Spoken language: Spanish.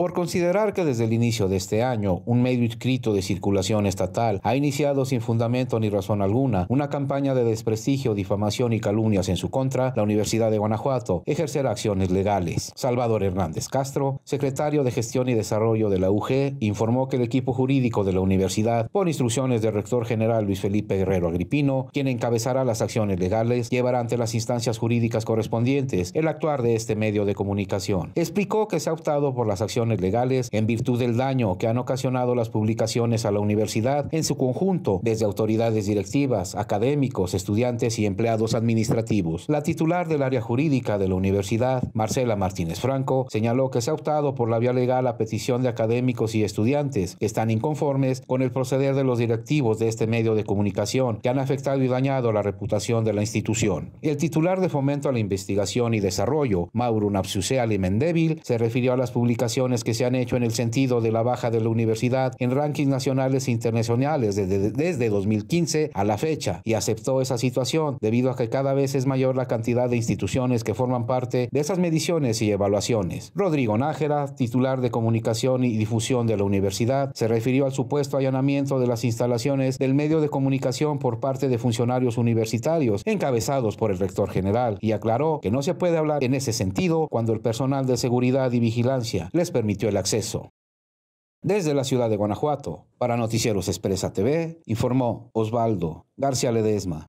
Por considerar que desde el inicio de este año un medio inscrito de circulación estatal ha iniciado sin fundamento ni razón alguna una campaña de desprestigio, difamación y calumnias en su contra, la Universidad de Guanajuato ejercerá acciones legales. Salvador Hernández Castro, secretario de Gestión y Desarrollo de la UG, informó que el equipo jurídico de la universidad, por instrucciones del rector general Luis Felipe Guerrero Agripino, quien encabezará las acciones legales, llevará ante las instancias jurídicas correspondientes el actuar de este medio de comunicación. Explicó que se ha optado por las acciones legales en virtud del daño que han ocasionado las publicaciones a la universidad en su conjunto desde autoridades directivas, académicos, estudiantes y empleados administrativos. La titular del área jurídica de la universidad, Marcela Martínez Franco, señaló que se ha optado por la vía legal a petición de académicos y estudiantes que están inconformes con el proceder de los directivos de este medio de comunicación que han afectado y dañado la reputación de la institución. El titular de Fomento a la Investigación y Desarrollo, Mauro y Alimendevil, se refirió a las publicaciones que se han hecho en el sentido de la baja de la universidad en rankings nacionales e internacionales desde, desde 2015 a la fecha y aceptó esa situación debido a que cada vez es mayor la cantidad de instituciones que forman parte de esas mediciones y evaluaciones. Rodrigo Nájera, titular de Comunicación y Difusión de la universidad, se refirió al supuesto allanamiento de las instalaciones del medio de comunicación por parte de funcionarios universitarios encabezados por el rector general y aclaró que no se puede hablar en ese sentido cuando el personal de seguridad y vigilancia les permite el acceso. Desde la ciudad de Guanajuato, para Noticieros Expresa TV, informó Osvaldo García Ledesma.